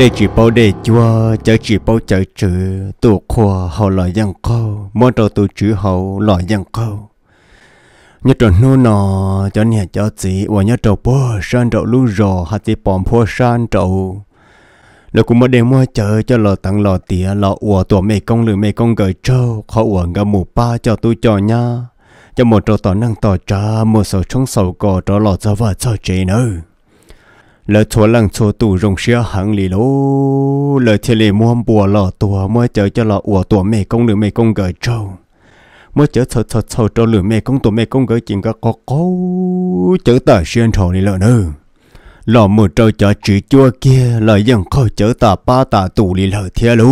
để chỉ bảo để cho chở chỉ bảo chỉ chữ tụ khoa họ là dân câu món trâu tụ chữ họ là dân câu nhớ trâu nô nọ cho nhà cho chị và nhớ trâu bò san trâu lú rò hạt chị bỏm phô san trâu nó cũng mới đem mua chợ cho lò tặng lò tía lò ủa tổ mẹ công lử mẹ công gửi trâu khó ủa ngà mù ba cho tôi cho nha cho một trâu tỏ năng tỏ trà một sầu trong sầu cò cho lò cho vợ cho chị nữa lỡ chỗ lăng chỗ tủ rồng xưa hẳn lì lô lỡ thì lì mua bùa lọ tùa mới chờ cho lọ ủa tùa mẹ công lửa mẹ công gửi trâu mới chờ chờ chờ chờ cho lửa mẹ công tùa mẹ công gửi chuyện các có có chờ tạ xuyên trò lì lỡ nơ lọ một trâu chở chữ chua kia lỡ dần khôi chờ tà ba tà tủ lì lợ thia lú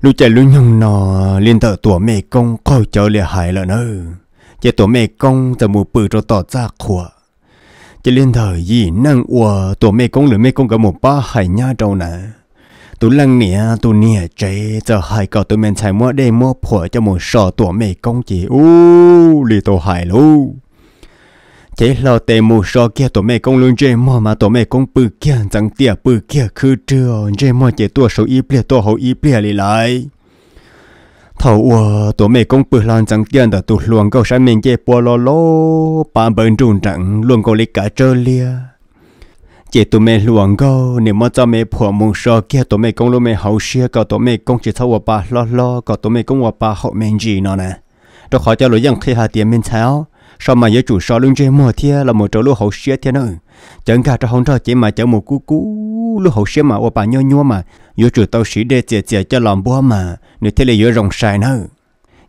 lũ chạy lũ nhung nọ liên tờ tùa mẹ công khôi chờ lì hại lỡ nơ chờ tùa mẹ công tờ mù bự cho tỏ ra khủa chỉ liên thời gì năng ua tổ mẹ công lửa mẹ công cả một ba hải nha trâu nè tụ lăng nia tụ nia chế cho hải cọ tụ mình chạy mua đây mua phở cho một sọ tổ mẹ công chỉ u lì tổ hại luôn chế lo tề mù so kia tổ mẹ công luôn chế mò mà tổ mẹ công bự kia chẳng tiệt bự kia cứ chưa chế mò chế tổ số y bia tua hậu y bia lì lại thầu ua tổ mẹ công bự lan chẳng tiền đã tụt luồng câu sai mình chơi bò lô lô bạn bận trùng chẳng luồng câu lấy cả chơi lia chỉ tụi mẹ luồng câu nếu mà cho mẹ phù mông sợ kia tụi mẹ công luôn mẹ hậu xia cả tụi mẹ công chỉ thâu bà lo lo cả tụi mẹ công bà hậu mình gì nó nè đó khó cho lối dân khi hà tiền mình sao sao mà giờ chủ sao lưng chơi mò thia là một chỗ lúa hậu xía thia nữa chẳng cả cho không cho chỉ mà chở một cú cú lúa hậu xía mà ô bà nhô nhô mà giờ chủ tao sĩ đê chè chè cho làm búa mà nếu thế là giờ rồng xài nữa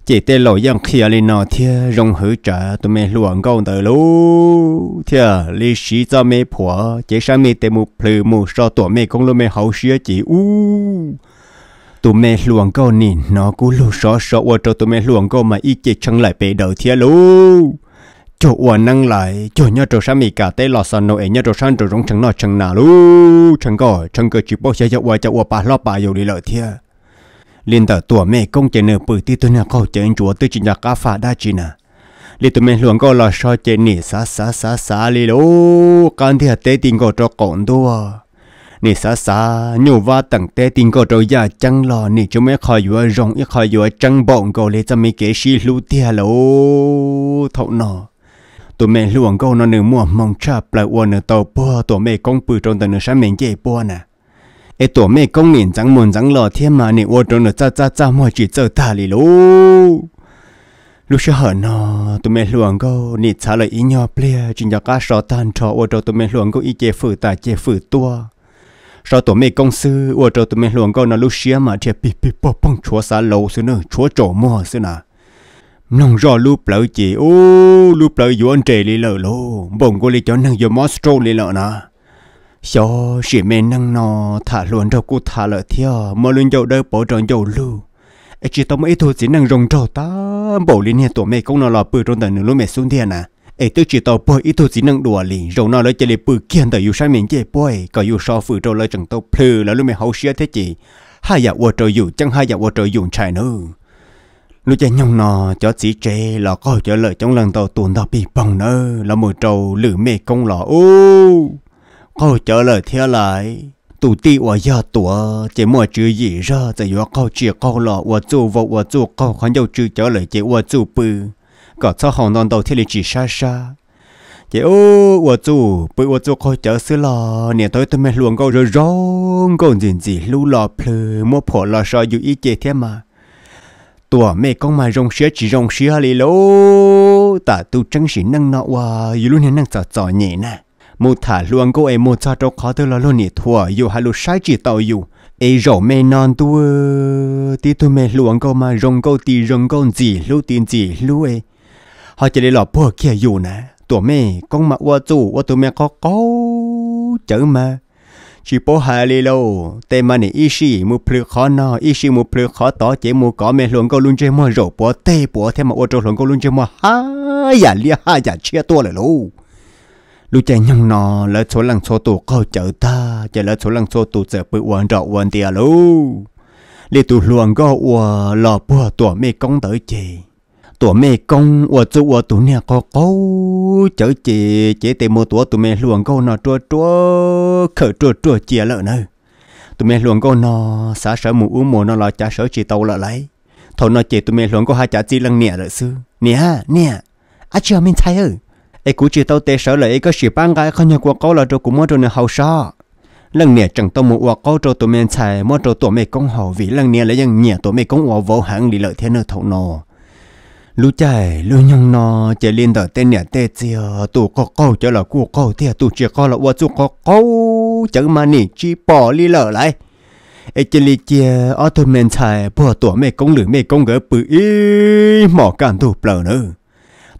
chỉ tê lộ giang kia lên nò thia rồng hử trả tụi mẹ luồng con tờ lú thia lì sĩ cho mẹ phủa chỉ sang mẹ tê một plừ một so tuổi mẹ con lúa mẹ hậu xía chỉ u tụi mẹ luồng câu nhìn nó cú lú so so ô cho tụi mẹ luồng câu mà ít chỉ chẳng lại bể đầu thia lú chỗ ủa năng lại chỗ nhớ chỗ sáng mì cả tê lò sàn nô ấy nhớ chỗ sáng chỗ rong chẳng nọ chẳng nào lu chẳng có chẳng có chỉ bao giờ cho ủa cho ủa bà lo bà yêu đi lợi thia liên tờ tuổi mẹ công chế nợ bự ti tôi nè câu chế chúa tôi chỉ nhạc cá phá đa chỉ nè liên tụi mẹ luồng câu lò so chế nỉ xá xá xá xá li lô can thì tê tình có cho cổng đua nỉ xá xá nhiều va tặng tế tình có cho già chẳng lo nỉ cho mẹ khỏi vừa rong ít khỏi vừa chẳng bọng có lấy cho mẹ kế xí lú tia lô thấu nọ tụi mẹ luồng câu nó nửa mua mong chập lại uo nửa tàu bùa tụi mẹ công bự trong tàu nửa sáng mình dễ bùa nè ê tụi mẹ công liền trắng muốn trắng lò thiên mà nè uo trong nửa cha cha cha mọi chỉ chờ ta lú lúc xưa hở nó tụi mẹ luồng câu nị trả lời ý nhau chỉ nhớ cá sò tan trò uo trong mẹ luồng câu ý phử ta chế phử tua sau tụi mẹ công sư uo trong mẹ luồng câu nó lúc xưa mà chế bị bị bông chúa xá lâu xưa nữa chúa trổ mua xưa nào nông rõ lu plỡ chỉ ô lu plỡ dù anh trề lì lợ lô bổng cô lì cho năng dù monstro lì lợ nà cho chỉ mẹ năng no thả luôn đâu cô thả lợ theo mà luôn dầu đỡ bỏ tròn dầu lu ấy chỉ tao mấy thôi chỉ năng rồng trò ta bổ lì nè tuổi mẹ cũng nó là bự tròn tận nửa lúc mẹ xuống thiên à ấy tức chỉ tao bơi ít thôi chỉ năng đùa lì rồng nó lấy chơi lì bự kiên tại dù sai mình chơi bơi còn dù so phử trâu lấy chẳng tao plừ là lúc mẹ hậu xia thế chị hai giờ dạ qua trời dù chẳng hai giờ dạ qua trời dùng trái nữa lúc chạy nhông nọ cho chỉ trẻ là có cho lời trong lần đầu tuần đó bị bỏng nơ là một trâu lử mê công lọ ô có cho lời theo lại tụ ti ở nhà tụa chỉ mua chữ gì ra chỉ do câu chuyện câu lọ ở chỗ vào ở chỗ câu khoản dầu chữ cho lời chỉ ở chỗ bự có cho hàng non đầu thiên lý chỉ xa xa chỉ ô ô chú bự ô chú câu chở xứ lò nè tôi tôi mệt luồng câu rồi rong câu gì gì lũ lò phơi mua phở lò sò dù ý chế thế mà ตัวเมกองมารงเชียจีรงเชียเลยโลแต่ตูจังสีนั่งนอวะาอยู่รุ่นนี้นั่งจอจอเนี่ยนะ มูถาลวงกูไอมูจดจกขอเธอละลุ่นนี่ทัวอยู่ฮัลุใช้จีเตาอยู่ไอโยเม่นอนตัวตดตัวเมหลวงก็มารงก็ตีรงก็จีลู่ตีนจีลู่เอเขาจะได้หลอกพวกเขียอยู่นะ ตัวเมกองมาว่าจู่ว่าตัวเมก็ก็เจอมา chỉ bố hà lì lâu tê mà nè ít gì mua plu khó nọ ít gì mua plu khó tỏ chế mua có mẹ luôn câu luôn chơi mua rổ bố tê bố thế mà ô trâu luôn câu luôn chơi mua ha ya lia ha ya chia tua lại lâu lúc chạy nhung nọ lỡ số lần số tụ câu chở ta chạy lỡ số lần số tụ chở bự quan rọ quan tiệt lâu lì tụ luồng có ua lò bùa tụ mẹ công tới chì ตัวเมกงวัวจูวัวตัวเนี่ยก็ก็เจอเจเจเตมัวตัวตัวเมหลวงก็นอตัวตัวเขอตัวตัวเจียเลยเนอะตัวเมหลวงก็นอสาเสหมูอุ้มหมูนอลอจ่าเสจีเตาละไรทนนอเจตัวเมหลวงก็หาจ่าจีลังเนี่ยเลยซื้อเนี่ยเนี่ยอาเชียมินไทยเออไอ้กูจีเตาเตเสเลยไอ้ก็สีปังไกเขาเนี่ยกว่าก็ละตัวกูมัวตัวเนี่ยเฮาชอลังเนี่ยจังตัวมัวก็ตัวตัวเมนไทยมัวตัวตัวเมกงหอวีลังเนี่ยแล้วยังเนี่ยตัวเมกงวัวโวหังดีเลยเทนเนอร์ทนอลู่ใจลู่ยังนอเจลินต่อเต้นเนี่ยเตเจียตู่ก็เก้าเจลกูเก้าเที่ยตู่เจียก็ละวัวสุก็เก้าจังมานี่จีปอลีเหล่ไรเอเจลิเจียออโตเมนชายพวตัวไม่กงหรือไม่กงเกือปือหมอการตู่เปล่าเนอ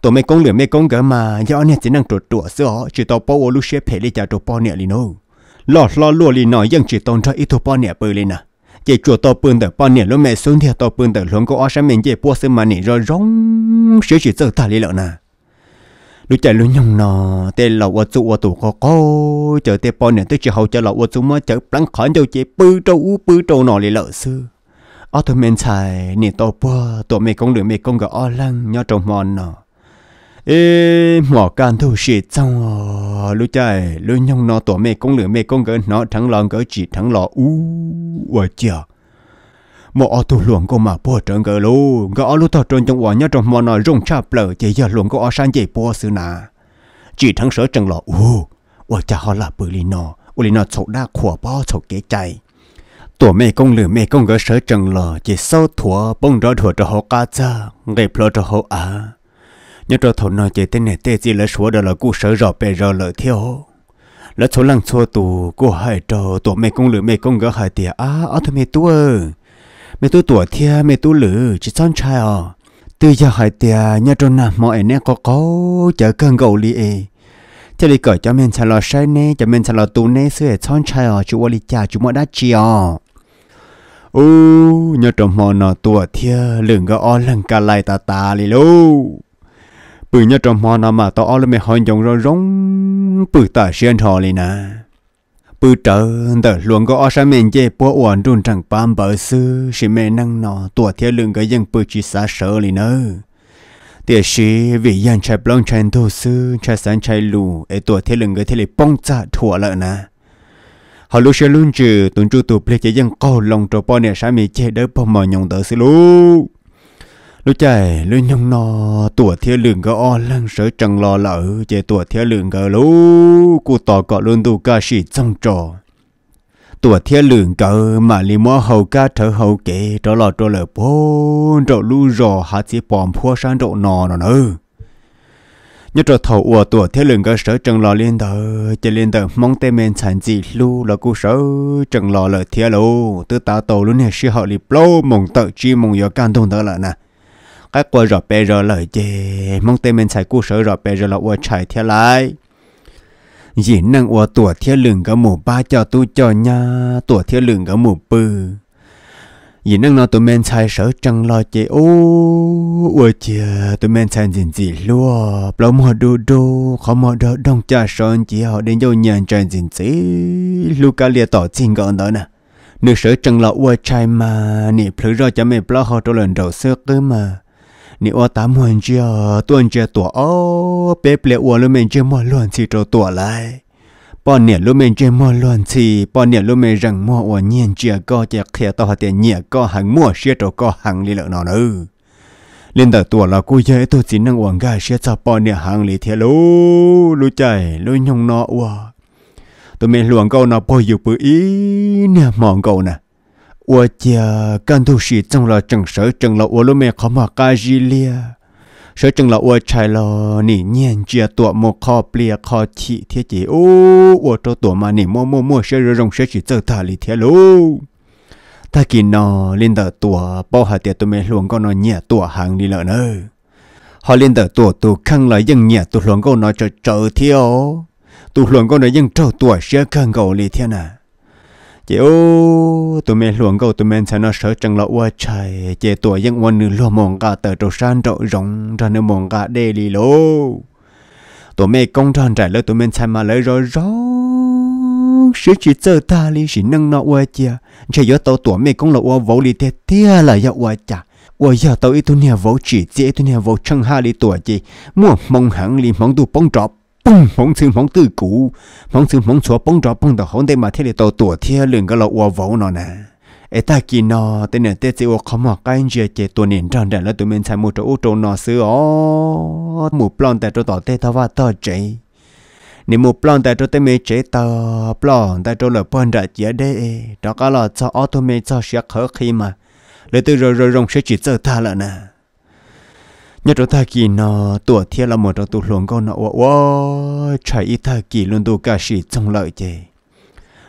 ตัวไม่กงเหลือไม่กงเกอมาย้อนเนี่ยจะนั่งตรวจตรวเสือจิตต่อปอลูเชเพลิจาตัวปอเนี่ยลีโนหลอดลอดลวลีหน่อยยังจิตตอนทอยอิทุปอเนี่ยปืนเลยนะ chỉ chùa tàu bưng đỡ bao nhiêu lúc mẹ xuống thì tàu bưng đỡ luôn có ở sáng mình chỉ bua sớm mà nỉ rồi rong sửa chỉ tàu thà lý lợn à lúc chạy lúc nhung nọ tê lẩu ở chỗ ở tủ có có chờ tê bao nhiêu tới chỉ hậu chờ lẩu ở chỗ mà chờ lăng khẩn đâu chỉ bư trâu bư trâu nọ lý lợn xưa ở thôi mình xài nỉ tàu bua tụi mẹ công đường mẹ công gỡ ở lăng nhau trồng mòn nọ ê mỏ can thu sĩ trong lúc chạy lúc nhông nó tổ mẹ công lửa mẹ công gỡ nó thắng lòng gỡ chỉ thắng lò u ở chợ mỏ ở tu luồng cô mà bỏ trơn gỡ lú gỡ lú tao trơn trong quả nhá trong mỏ nó rung chạp lở chỉ giờ luồng cô ở sang chỉ bỏ xứ nà chỉ thắng sở trần lò u ở chợ họ là bự lì nó u lì nó chỗ đa khỏa bao chỗ kế chạy tổ mẹ công lửa mẹ công gỡ sở trần lò chỉ sâu thua bông rõ thua cho họ cha ngày plo cho à nhớ cho thổ nói chỉ tên này tê gì là số đó là cú sợ rõ bề rõ lợi thiếu là số lăng số tù cô hai trò tổ mẹ công lửa mẹ công gỡ hai tiệt á á thôi mẹ tu ơ mẹ tu tuổi thia mẹ tu lửa chỉ son trai à từ giờ hai tiệt nhớ cho nà mọi nè có có chờ cơn gầu li ê cho đi cởi cho mình xả lò sai nè cho mình xả lò tu nè sửa son trai à chú vali cha chú mọi đã chi à ô nhớ cho mọi nọ tuổi thia lừng gỡ o lăng cả lại ta ta li lô ừ nhớ trong mò mà tao ôm mẹ hỏi chồng rồi rong bự ta xuyên họ lên nè bự trở tờ luôn có ở sáng mình chơi bố uẩn trun chẳng bám bờ xứ, chỉ mẹ năng nọ tuổi theo lưng cái dân bự chỉ xa sợ lên nữa tiếc gì vì dân chạy blong chạy thô xứ, chạy sáng chạy lù ấy tuổi theo lưng cái thế lì bông cha thua lợn nè họ lúc sẽ luôn trừ tuần chú tụ plek chỉ dân câu lòng trò bò nè sáng mình chơi đỡ bò mò nhồng đỡ sư luôn lúc chạy lúc nhung nọ tủa thiếu lượng gỡ o lăng sở chẳng lo lỡ chạy tủa thiếu lượng gỡ lú cụ tỏ cọ luôn đủ ca sĩ trong trò tủa thiếu lượng gỡ mà li mò hầu ca thở hầu kể trở lọ trở lỡ bố rộ lú rò hạ chỉ bòm phua sang rộ nò nọ nữa nhớ trở thầu ủa tủa thiếu lượng gỡ sở chẳng lo liên tờ chạy liên tờ mong tê men sản dị lú là cụ sở chẳng lo lỡ thiếu lú tư tá tàu luôn hệ sư họ li plô mong tợ chi mong yếu can thông tớ lợ nè ai quả rõ bè rõ lời chê mong tê mình xài cú sở rõ bè rõ là ua chạy theo lại dĩ năng ua tủa theo lừng cả mù ba cho tu cho nha tủa theo lừng cả mù bư dĩ năng nó tụi mình xài sở trăng lo chê ô ua chê tụi mình xài dịn dị lúa lâu mò đu đu khó mò đỡ đông cha son chỉ họ đến dâu nhàn trời dịn dị lu ca lia tỏ xin gọn đó nè nước sở trăng lo ua chai mà nị phứ rõ cho mẹ bó họ trô lần đầu xưa cơ mà นี่ว่าตามหันเจ้าตัวเจอตัวอ๋อ้เปเปลี่ยวลุเมนเจ้ามอล้วนสีโตตัวไลยปอนเนี่ยลุเมนเจ้ามอล้วนสีปอนเนี่ยลุเมนรังมอวเนี่ยเจ้าก็จะเขลียต่อเตียนเนี่ยก็หังมัวเชียโตก็หังลีเลนอนเออเล่นแต่ตัวเรากูยัยตัวจีนังหวังกาเชียจะปอนเนี่ยหังลีเทลูรู้ใจรู้ยงนอวะตัวเมหลวงเกานะพออยู่ปุ๋ยเนี่ยมองกานะ我家干都是挣了挣手挣了，我都没好嘛干日了。手挣了我拆了，你年纪多么靠别靠起贴姐哦，我这多嘛你摸摸摸些热容些去走他里贴喽。ta kỳ nó lên tờ tua bao hạt tiệt tôi mới luôn có nó nhẹ tua hàng đi lợ nữa họ lên tờ tua tu khăng là dân nhẹ tu luôn có nó chờ chờ thiếu tu luôn có nó dân chờ tua sẽ khăn cầu lì thiên à chị ô tụi mình luồng cầu tụi mình sẽ nó sợ chẳng lọ qua trời chị tuổi dân quan nữ lo mong cả tờ trâu san trâu rộng ra nữ mong cả đê lì lô tụi mình công tròn trải lỡ tụi mình sẽ mà lỡ rồi rồi sự chỉ chờ ta lì sự nâng nó qua chia chỉ do tàu tụi mình công lọ qua vỗ lì tê tê là do qua chả ủa giờ tàu ít tụi nhà vỗ chỉ chỉ tụi nhà vỗ chân ha lì tuổi chị mua mong hẳn lì mong tụi bông trọp bông mong xin mong tự cũ mong xin mong chúa bông rõ bông đầu hôn đây mà thế để tổ tổ thiên liền cái lọ uo vỗ nó nè ấy ta kỳ nó tên là tên chỉ uo khó mà cái anh chị chị tuần nền tròn đã là tụi mình xài một chỗ ô tô nó xứ ó một plon tại chỗ tổ tê thao và tờ chị nếu một plon tại chỗ tê mê chế tờ plon tại chỗ là plon đã chế đê đó cả lọ cho ô tô mê cho sẽ khởi khi mà lấy từ rồi rồi rong sẽ chỉ chờ ta là nè nhớ chỗ ta kỳ nó tuổi thiệt là một trong tụ luồng con nó wow wow chạy ít ta kỳ luôn tụ cả sĩ trong lợi chê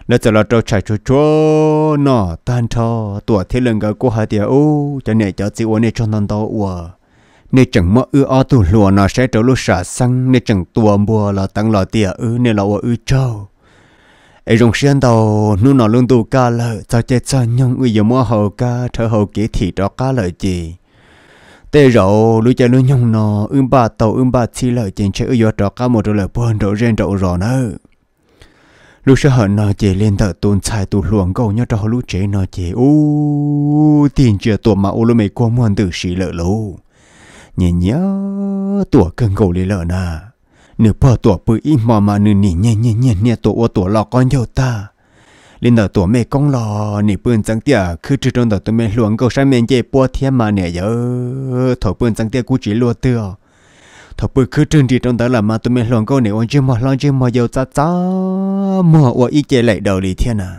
nó chỉ là trâu chạy cho cho nó tan cho tuổi thiệt lần cái cô hai tiệt ô cho nên cho chị ô này cho non to ủa, nên chẳng mơ ư o tụ luồng nó sẽ trở lúc xả xăng nên chẳng tua mùa là tăng là tiệt ư nên là ô ư châu ấy rong xuyên đầu nu nó luôn tụ cả lợi cho chết cho nhung ư giờ mua hậu ca thở hậu kỹ thì đó cả lợi gì tê rậu lũ cha lũ nhung nọ ưm ba tàu ưm ba chi lợi chèn chơi ưu trò cá một rồi buồn rồi rèn rộ rồi nữa lũ sợ hận nó chè lên thợ tôn xài tụ luồng cầu nhau trò lũ chế nó chè u tiền chè tuổi mà ô lũ mày qua muôn từ sĩ lợ lũ nhìn nhớ tuổi cưng cầu lì lợ nà nửa bờ tuổi bự im mà mà nửa nỉ nhẹ nhẹ nhẹ nhẹ tuổi ô tuổi lọ con nhau ta lên đó tổ mẹ công lò nị bươn chẳng tiệt cứ chỉ trong đó tụi mẹ luồng câu sáng mẹ chơi bùa thiên mà nè giờ thổi bươn chẳng tiệt cú chỉ lùa tựa thọ bự cứ trơn đi trong đó là mà tụi mẹ luồng câu này ôn chơi mò lon chơi mò dầu cha cha mò ủa ít chơi lại đầu lì thiên à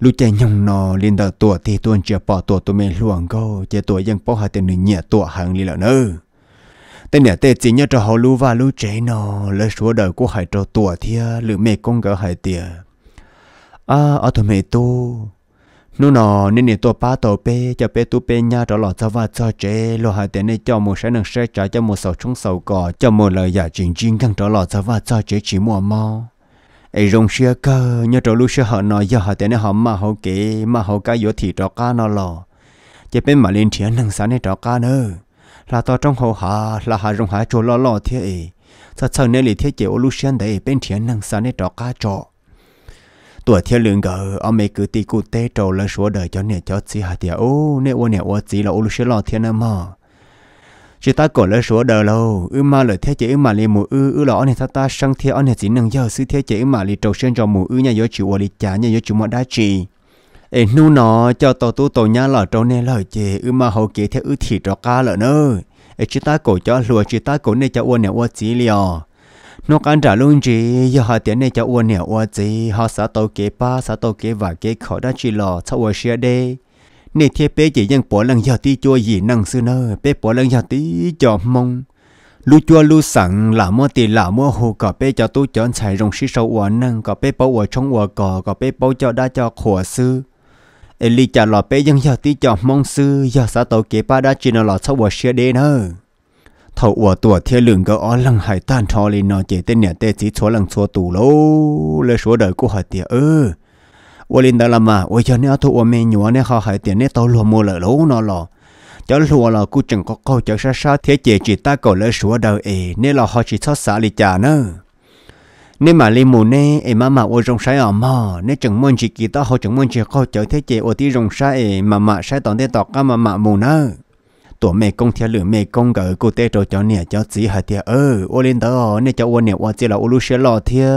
lúc chơi nhung nò lên đó tổ thì tuần chưa bỏ tổ tổ mẹ luồng câu chơi tổ vẫn bỏ hai tên nhẹ tổ hàng lì lợn ơi tên nhà tên chỉ nhớ cho họ lưu và lưu chế nò lấy số đời của hai trò tổ thia lữ mẹ công gỡ hai tiệt à ở thầm mẹ tu nô nọ nên nè tua ba tàu pe cho pe tu pe nha đó lọ cho và cho chế lo hai tên này cho một sáng năng sẽ trả cho một sầu chung sầu cỏ cho một lời giả chính chính căng đó lọ cho và cho chế chỉ mua mò ai rong xe cơ nhớ trâu lúc xe họ nói giờ họ tên này họ mà họ kể mà họ cái yếu thì trọ cá nó lọ cho bên mà lên thiên năng sáng này trọ cá nữa là to trong hậu hạ là hạ rong hạ chỗ lọ lọ thế ấy sao sau này thì chế ô lúc xe đấy bên thiên năng sáng này trọ cá trọ tuổi thiếu lượng gỡ ông mẹ cứ tì cụ tê trâu lên số đời cho nè cho chị hạt tiệt ô nè ô nè ô chị là ô lúc lo thiên nè mà chị ta cổ lên số đời lâu ư mà lời thế chị ư mà li mù ư ư lọ nè ta ta sang thiên ông nè chỉ nâng giờ sư thế chị ư mà li trâu xuyên cho mù ư nhà do chịu ô li chả nhà do chịu mọi đá chị ê nu nó cho tổ tu tàu nhà lọ trâu nè lời chế ư mà hậu kế thế ư thịt trọ ca lợn ơi, ê chị ta cổ cho lùa chị ta cổ nè cho ô nè ô chị liò nó cản trả luôn gì giờ họ tiền này cho uôn nè uôn gì họ xã tàu kế ba xã tàu kế và kế khó đã chỉ lò cho uôn xe đê nè thiết bé chỉ dân bỏ lần giờ tí cho gì năng sư nơ bé bỏ lần giờ tí cho mong lu cho lu sẵn là mua tiền là mua hồ cà bé cho tôi chọn xài rồng xí sâu uôn năng cà bé bảo uôn trong uôn cò cà bé bảo cho đã cho khổ sư Eli trả lọ bé dân giờ tí cho mong sư giờ xã tàu kế ba đã chỉ nó lọ sau uôn xe đê nơ thầu ủa tủa thiên lừng gỡ ó lăng hải tan cho lên nó chỉ tên nhà tê chỉ số lăng số tù lô lê số đời của hải tiệt ơ, ủa linh đó là mà ủa cho nên thu ủa mê nhúa nên họ hải tiệt nên tao lùa mua lỡ lố nó lò cho lùa là cú chẳng có câu cho xa xa thế chỉ chỉ ta cầu lê số đời ấy, nên là họ chỉ xót xa lì chả nữa nên mà lên mù nè em mà mà ôi rong sai ở mà nên chẳng muốn chỉ kỳ ta họ chẳng muốn chỉ câu cho thế chỉ ủa tí rong sai mà mà sai tòn thế tọt cả mà mà mù nữa ตัวเมกงเทียหรือเมกงกับกูเตโจจอเนี่ยจอจีหาเทียเออโอลินเตอร์เนี่ยจอวันเนี่ยว่าจีเราอุลุเชลอเทีย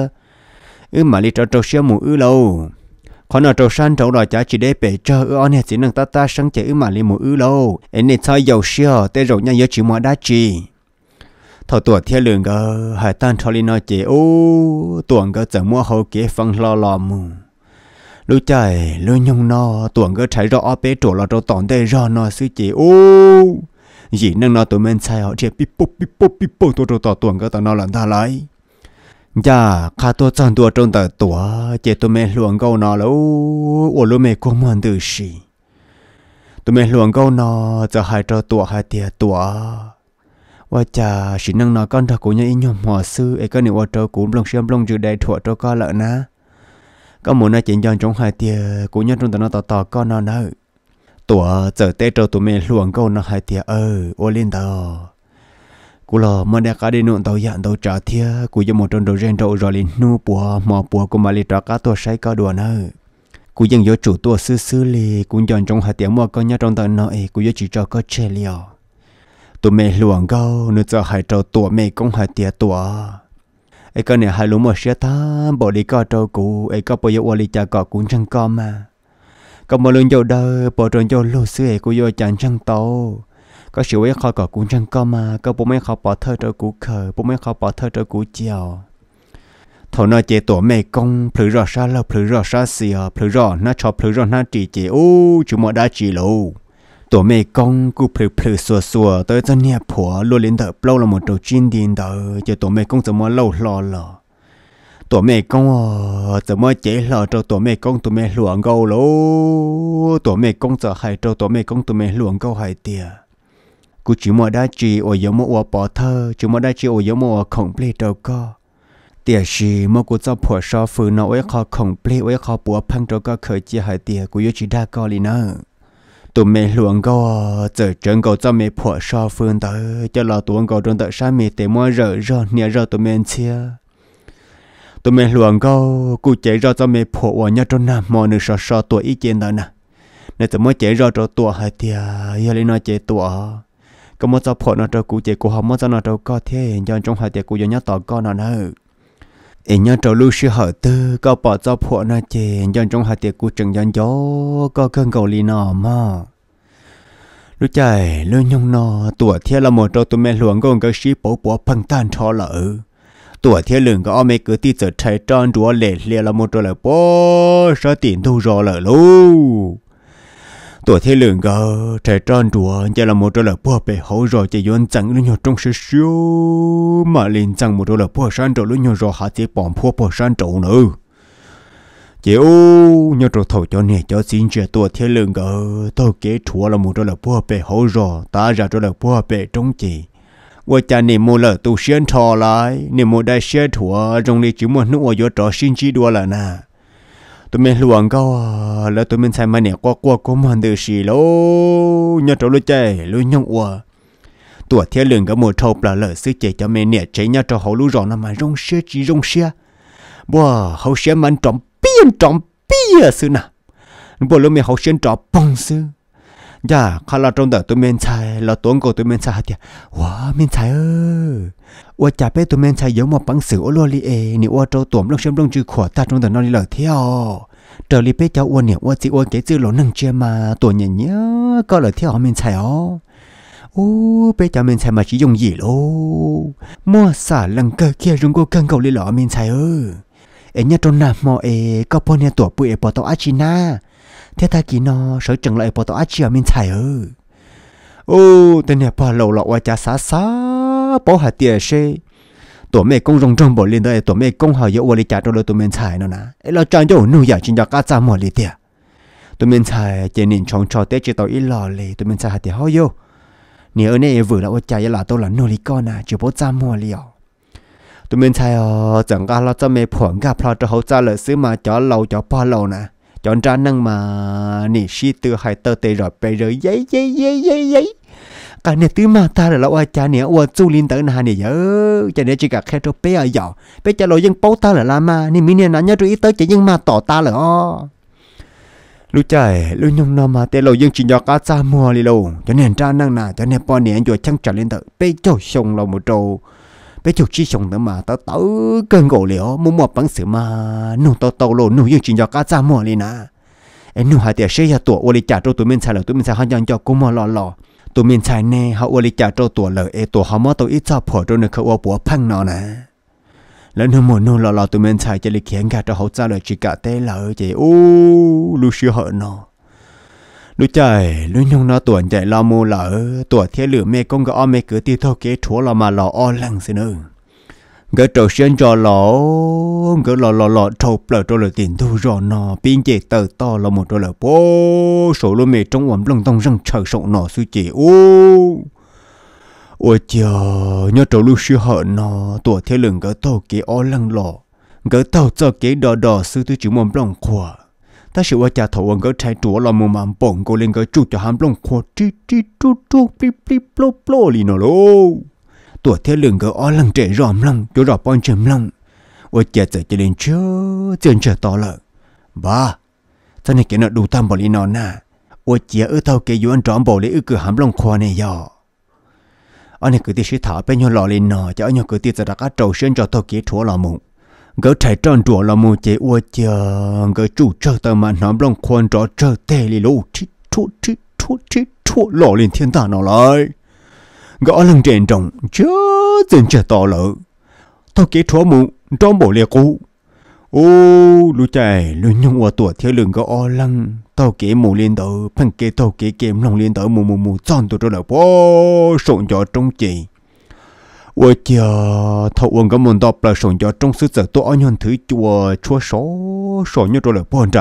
อือมาลิจอจอเชียหมูอือเราขอนอจอชันจอรอจ้าจีได้เปเจอเออเนี่ยจีนังตาตาสังเจอือมาลิหมูอือเราเอ็นเนี่ยชอยยาวเชียเตโจเนี่ยเยอะจีมัวได้จีทอตัวเทียเหลืองก็หายตันทอลินอเจโอตัวก็จะมัวเขาเกฟังลอลอมู lu chạy lu nhung nó tuồng cứ chạy rõ bé trổ là chỗ tòn đây rõ nó sư chỉ ô gì nâng nó tụi mình sai họ chỉ pipo pipo pipo tụi chỗ tỏ tuồng cứ tao nó lần ta lại dạ cả tôi chọn tụi trong tờ tủa chỉ tụi mình luồng câu nó lâu ô lu mẹ cũng muốn từ gì tụi mình luồng câu nó giờ hai trò tủa hai tia tủa và chả chỉ năng nó con thật của nhà in nhom sư ấy cái này và trò cũng lòng xem lòng chữ đại thuở trò co lợn á có muốn nói chuyện cho chúng hai tia cũng nhân chúng ta nó tỏ tỏ con nó nữa tủa giờ tê trâu tụi mình luồng câu nó hai tia ơ ờ, ô lên tàu cú lo mà đã cả đi nụn tàu dạng tàu trả tia cú cho một trong đầu gen trâu rồi lên nu bùa mò bùa của mà lì trả cá tua say cá đùa nữa cú dân vô chủ tua sư sư lì cũng dọn trong hai tia mò con nhá trong tàu nội cú vô chỉ cho có chê liò tụi mình luồng câu nữa giờ hai trâu tụi mình cũng hai tia tụa ไอ้ก็เนี่ยหายลุงมาเสียท้าบ่ดีก็โตกูไอ้ก็ปยวอลิจาก็กูจังก็มา ก็มาลุงโยเดอปอจนโยลูเสื้อกูโยจันจังโตก็เสียวไอ้ขาก็กูจังก็มาก็ปุมไม่เขาปอเธอเจอกูเขอปุมไม่เขาปอเธอเจอกูเจียวเท่าน่าเจตัวแม่กงพลือรอชาแล้วพลือรอชาเสียพลือรอหน้าชอบพลือรอหน้าจีเจโอ้จุมอดาจีโล tổ mẹ con cứ phừ phừ xùa xùa tới cho nhà phủa luôn lên đợi lâu là một đầu điên đợi cho tổ mẹ con 怎么 lâu lo lờ tổ mẹ con à 怎么 chế lờ cho tổ mẹ con tụi mẹ luận câu lố tổ mẹ con giờ hay cho tổ mẹ con tụi mẹ luận câu hay tiệt cú chỉ mua đá chỉ ở giống mua bỏ thơ chỉ mua đá chỉ ở giống mua khổng ple trâu co tiệt gì mà cú cho phủa so phừ nó ấy khó khổng ple ấy khó bùa phăng trâu co khởi chia hay tiệt cú chỉ đa co nữa tụi mẹ luận go giờ chân cầu cho mẹ phở so phương tới cho là tuần cầu trong tới sáng mẹ để mua rỡ rỡ nhà rỡ tụi mẹ chia tụi mẹ luận go cụ chạy rỡ cho mẹ phở ở nhà trong nam mọi người so so tuổi ý kiến đó nè nè tụi mới chạy rỡ cho tuổi hai tia giờ lên nói chạy tuổi có một cho phở nó cho cụ chạy cụ học một cho nó cho co thế giờ trong hai tia cụ giờ nhớ tỏ co nó nữa ý nhau trâu lưu sư hở tư có bỏ cho phụ nó chê dân trong hạt tiệc cụ trừng dân gió có cơn cầu lì nọ mà lúc chạy lưu nhung nọ tuổi thiên là một trâu tụi mẹ luồng gồm cơ sĩ bố bố phân tan cho lỡ tuổi thiên lường có mẹ cứ tí giờ chạy tròn rúa lệ lìa là một trâu là bố sợ tiền thu rồi lỡ lưu tổ thế lượng gờ trẻ tròn chùa cho là một đôi là bùa bể hậu rồi chạy yến chẳng lúc nhỏ trong sự siêu mà liền chẳng một đôi là bùa san rồi lúc nhỏ rồi hạ chỉ bỏng bùa bùa san trộn nữa chỉ ô nhớ trò thầu cho nè cho xin trẻ tổ thế lượng gờ tổ kế chùa là một đôi là bùa bể hậu rồi ta ra đôi là bùa bể trong chị và cha nè mua là tu xuyên thò lại nè mua đại xe thua trong này chỉ muốn nuôi cho trò xin chi đua là na tụi mình luồng câu là tụi mình xài mà nè qua qua có mòn từ gì, lô nhớ trâu lô chạy lô nhông ua tụi thiên lượng cái mùa trâu là lỡ sư chạy cho mình nè chạy nhá trâu hậu lũ rộng nằm mà rong xe chỉ rong xe bùa hậu xe mà trọng biên trọng bia sư nà bùa lô mình hậu xe trọng bông sư อยาข้าเราตรงเดตัวเมนชายเราตัวงกตัวเมนชายเดียว้าเมนชายเออว่าจะเป้ตัวเมนชายเยอะมาปังสือโอโรลีเอนี่ว่าโตตัวมลงเชื่อมลงจือขวดตาตรงเดนอนเหล่าเที่ยวเจอลีเป้เจ้าอ้วนเนี่ยว่าจีอ้วนเก๋จือหลอนั่งเชื่อมาตัวเนี้ยก็เหล่าเที่ยวเมนชายอ๋อโอ้เป้เจ้าเมนชายมาชี้ยงยี่โลมั่วสารลังเกอแค่รุงก็กังเกาหลยหรอเมนชายเออเอ็งยัดตรงหน้ามอเอก็พอนี่ตัวปุ๋ยเอปอตออาชินา thế ta chỉ nó sở chừng lại bỏ tao ở miền Tây ư ô tên này bỏ lâu lọ cha xá xa bỏ hạt tiền xe tụi mẹ công rong rong bỏ lên đây tụi mẹ công hỏi dỗ đi trả cho tụi mình chạy nó nè ấy là chọn chỗ nuôi nhà chính cho cá cha mỏ đi tiền tụi mình chạy chỉ nhìn chọn cho tết chỉ tao ít lò lì tụi mình chạy hạt tiền hoi vô nếu này vừa là cha là tôi là nuôi con à chỉ bỏ cha mỏ liền tụi mình chạy ờ, chẳng cả là cho mẹ phỏng gặp là cho hậu cha lợi mà cho lầu cho ba lầu nè chọn ra năng mà nỉ si từ hai tơ tê rồi bây giờ giấy giấy giấy giấy giấy cả nè tứ mà ta là lão cha nè ủa chú linh tới nà nè nhớ cha nè chỉ cả khe cho bé ở giỏ bé cha lối dân bố ta là lama ma nè mi nè nà nhớ chú ý tới chỉ nhưng mà tỏ ta là o lúc chạy lúc nhung nó mà tê lối dân chỉ nhỏ cá cha mua đi lâu cho nên cha năng nà cho nên bỏ nè anh chuột chăng trả lên tới bé cho sông lâu một trâu ไปจุดชี้ชงเดมาตอตอเกินโกเลียวมุมมอบปังเสือมาหนุ่มตอโตโลหนุ่มยืนจีนจอกาจ้ามัวเลยนะไอหนุ่มหายเตี๋ยเชียตัวโอลิจ่าโตัวตุ้มินชายหลือตัวมินชายหันยังจอกุมัวหล่อหล่อตัวมินชายเนี่เขาโอลิจ่าตัตัวเล่ยไอตัวหอมตัวอีจ้าผัวตัวนึกเขาว่าผัวพังนอนนะแล้วหนุ่มหมุนหล่อหล่อตัวมินชายจะลิขิยนกับเจ้าเขาจ้าเลยจีก้าเต้เหลยเจ้โอ้ลูชิเหรอหนอะ lúc trời lúc nhung nó tuần chạy lo mù lỡ tuổi thế lửa mê công gõ mê cứ tiêu thâu kế chúa lo mà lo o lăng xin ư gỡ trầu xuyên cho lọ gỡ lọ lọ lọ trầu lỡ trầu tiền thu rò nọ pin chế tờ to lọ một trầu lỡ số lô mê trong ổn lông tông răng chờ sậu nọ suy chế ô ôi chờ nhớ trầu lúc sư hở nọ tuổi thế lửa gỡ tàu kế o lăng lọ gỡ tàu cho kế đỏ đỏ sư tư chữ mồm lòng khỏa ta sẽ ở nhà thầu ông cái trái chuột là một mầm bông cô lên cái chuột cho ham lông khoa chi chi chu chu pli pli plo plo li nó lô tuổi thế lượng cái ở lăng trẻ ròm lăng chỗ ròm bông chém lăng ở nhà giờ cho lên chưa tiền chờ to lợ ba ta này cái nó đủ tam bảo li nó nè ở nhà ở thâu cái yuan tròn bảo lấy cứ ham lông khoa này giờ anh ấy cứ tiếp sĩ thảo bên nhau lò lên nọ cho anh ấy cứ tiếp ra các trầu xuyên cho thâu kế chúa lò mùng gỡ chạy tròn rùa là một chế ua chờ gỡ chủ chờ tờ mà nó lòng khoan rõ chờ tê lì lô chí chua chí chua chí chua lọ lên thiên tà nó lại gỡ lần trên trọng chớ dần chờ to lỡ tao kế chúa mụ trong bộ lê cũ ô lũ chạy lũ nhung ua tuổi thiếu lưng gỡ o lăng tao kế mù lên tờ phần kế tao kế kèm lòng lên tờ mù mù mù tròn tụi trở lại bó sộn cho trong chị chờ thâu trong thứ chùa số số rồi là vong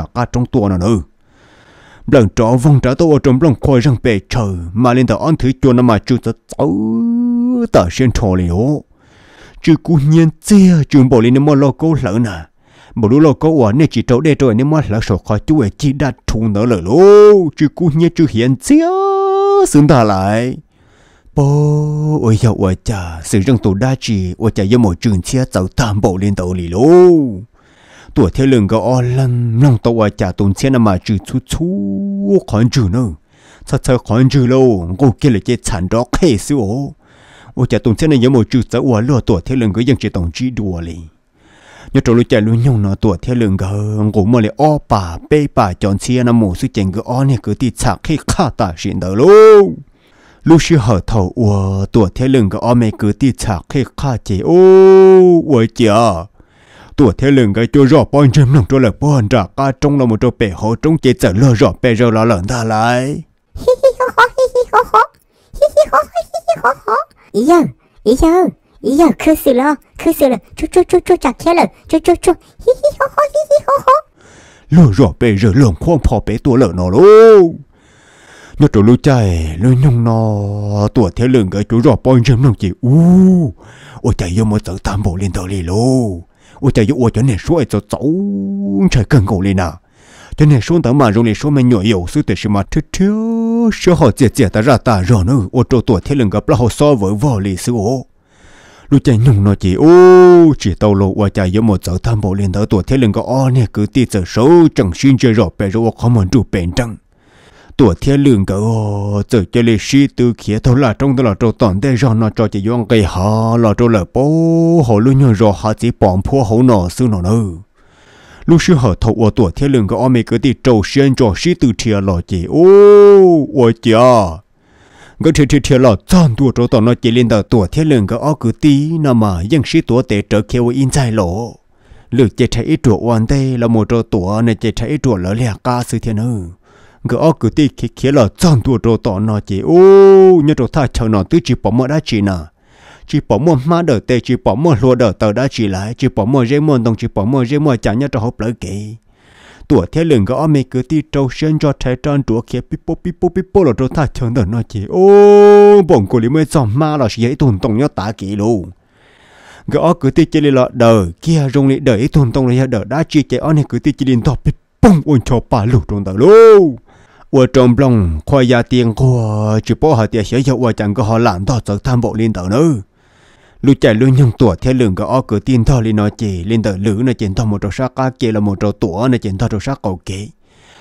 trả tôi trong lòng coi rằng bề trời mà lên tàu anh thứ chùa nằm mà chưa tới tàu tờ xuyên trò ô chứ cú nhiên chia chúng bỏ lên mà lo câu lỡ nè bỏ lúc lo câu ở nơi chỉ trâu đây rồi nên mà lỡ sổ khỏi chú ấy chỉ đặt thùng nữa lỡ lô chứ cú nhiên chưa hiện chia xứng ta lại ปโอ้ยยาว่าจ่าสื่อเรื่องตัวได้จีว่าจะยมอจึงเชียเจ้าตามบอกเรียนเตหลีโลตัวเทลึงก็อ่อนลังน้องตัวจ่าตุนเชียนมาจืดชุชูขอนจืดเนอะถ้าเธอขอนจืดโลกูเกลเจฉันดอกเฮสิโอว่าจะตุนเชียนยมอจืดจะว่าลัวตัวเทลึงก็ยังจะต้องจีดัวเลยยอดลู้ใจลุ้ยงเนอะตัวเทลึงก็กูมาเลยอ้อป่าเป้ป่าจอนเชียนหมูสุเจงก็อ่อเนี่ยก็ติดฉากให้ข้าตาสินเดอลู lúc sư hở thầu ủa tuổi thế lừng cái ôm cứ ti chả khi kha chế ô ủa chả tuổi thế lừng cái chỗ rõ bọn chém nằm chỗ là bọn trả ca trong lòng một chỗ bể hồ trong chế chở lơ rõ bể rồi là lợn ta lại hi hi ho ho hi hi ho ho hi hi ho hi hi ho ho ý giờ ý giờ ý giờ khứ xử lo khứ xử lo chú chú chú chú chặt thế lợn chú chú chú hi hi ho ho hi hi ho ho lơ rõ bể rồi lợn khoan phò bể tuổi lợn nó luôn nó trổ lũ chạy lũ nhung nó tuổi thế lưng cái chú rọ bông chém nông chỉ u ôi chạy vô một tầng tam bộ lên đầu lì lô ôi chạy vô ôi cho nên suối cho cháu chạy cần cổ lên à cho nên xuống tấm mà rồi lên xuống mình nhồi yếu sư tử mà thứ thứ sơ họ chết chết ta ra ta rồi nữa ôi trổ tuổi thế lưng gặp là họ so với vợ lì sư ô lúc chạy nhung nó chỉ ô chỉ tàu lộ qua chạy giống một giờ tam bộ lên tới tuổi thế lần gặp o này cứ ti sợ, xấu chẳng xin chơi rõ bè rồi không muốn trụ bền trăng tuổi thiên lương cả ô từ chơi lịch sử từ kia thâu là trong đó là trâu toàn đây rồi nó cho chỉ dùng cái họ là trâu là bố họ luôn nhớ rồi họ chỉ bọn phu họ nọ sư nọ nữa lúc xưa họ thâu ở tuổi thiên lương ô mấy cái tí trâu xuyên cho sử từ thiên là chị ô ô chà cái thiên thiên thiên là toàn tuổi trâu toàn nó chỉ lên tới tuổi thiên lương cả ô cái tí nà mà dân sử tuổi để trở kêu in sai lộ lượt chế trái ít chuột oan tê là một trâu tuổi này chế trái ít chuột lỡ lẻ ca sư thiên ư gỡ ở cứ tí khi kia là chọn tuổi rồi tỏ nó chỉ ô nhớ rồi thay chờ nó tứ chỉ bỏ mơ đã chỉ nà chỉ bỏ mơ má đỡ tê chỉ bỏ mơ lúa đỡ tờ đã chỉ lại chỉ bỏ mơ dây mơ đồng chỉ bỏ mơ dây mơ chẳng nhớ rồi hộp lỡ kì tuổi thế lừng gỡ mẹ cứ tí trâu xuyên cho thế tròn tuổi kia pipo pipo pipo là rồi tha chờ nó chỉ ô bọn cô lý mới chọn má là dễ tồn tông nhớ tả kỹ luôn gõ cửa ti chỉ lọ đỡ kia rong lý đỡ tồn tông là đỡ đã chỉ chạy ở này cửa ti chỉ liên tục bùng ôn cho bà lù trong tờ luôn 我 trong lòng khoai gia tiền của chỉ bỏ họ tiền sẽ cho 我 chẳng có họ làm đó cho tham bộ lên đầu nữa lúc chạy luôn nhung tuổi thế lượng cái ở cửa tin thôi lên nói chỉ lên đầu lử này chỉ thôi một trò sát cá kia là một trò tuổi này chỉ thôi trò sát cầu kế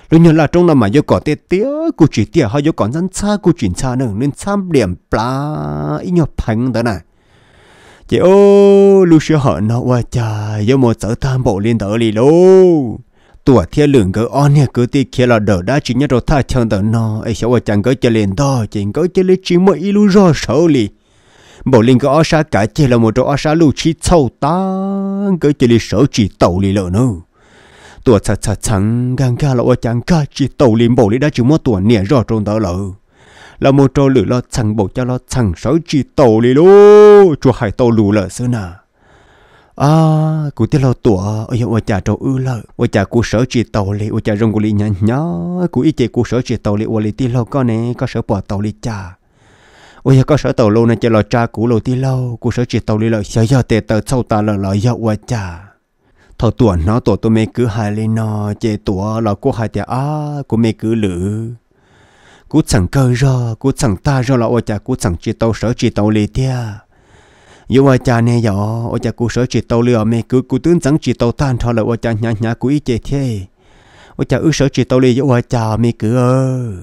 lúc nhớ là trong năm mà vô cỏ tê tía cụ chỉ tiếc họ vô cỏ dân xa cụ chuyển xa nữa nên xăm điểm plá ít nhọ thành đó này chị ô lúc xưa họ nói qua cha vô một sở tham bộ lên đầu lì luôn ตัวเทียหลืองก็อ้อนเนี่ยก็ตีเคียเราเดอได้จริงเนี่ยเราท่าเชิงเดอนอไอ้ชาวจังก็จะเล่นต่อจริงก็จะเล่นจริงไม่อีลูรอดเฉลีบอกลิงก็อ้อชาไก่เจเราหมดอ้อชาลูกชีเท่าตังก็จะเล่นเสาจีเต่าลีเลยเนาะตัวชัดชัดชังกังกาเราจังกาจีเต่าลีบอกลิได้จริงว่าตัวเนี่ยรอดตรงเดอเลยเราหมดหรือเราชังบอกจะเราชังเสาจีเต่าลีลูชัวหายเต่าลูเลยซึ่งน่ะ à cụ tiết lâu tuổi ôi ôi chả trâu ư lợ ôi chả cụ sở chỉ tàu lì, ôi chả rong cụ lì nhá nhá cụ ít chế cụ sở chỉ tàu lì, ôi lì tiết lâu con này có sở bỏ tàu lì cha ôi có sở tàu lâu này chả lo cha cụ lâu tiết lâu cụ sở chỉ tàu lì lợ sở giờ tệ tờ sâu ta lợ lợ giờ ôi chả thâu tuổi nó tuổi tôi mê cứ hai lên nó chế tuổi là cô hai tệ á cô mê cứ lử cú chẳng cơ ra cú chẳng ta ra là ôi chả cú chẳng chỉ tàu sở chỉ tàu lì tiết yêu wa cha nè yo o cha ku sở chỉ tàu lừa mẹ cứ cứ tướng chẳng chỉ tàu tan thọ là o cha nhà nhà cú ý chế thế o cha ư sở chỉ tàu lừa yêu wa cha mẹ cứ ơ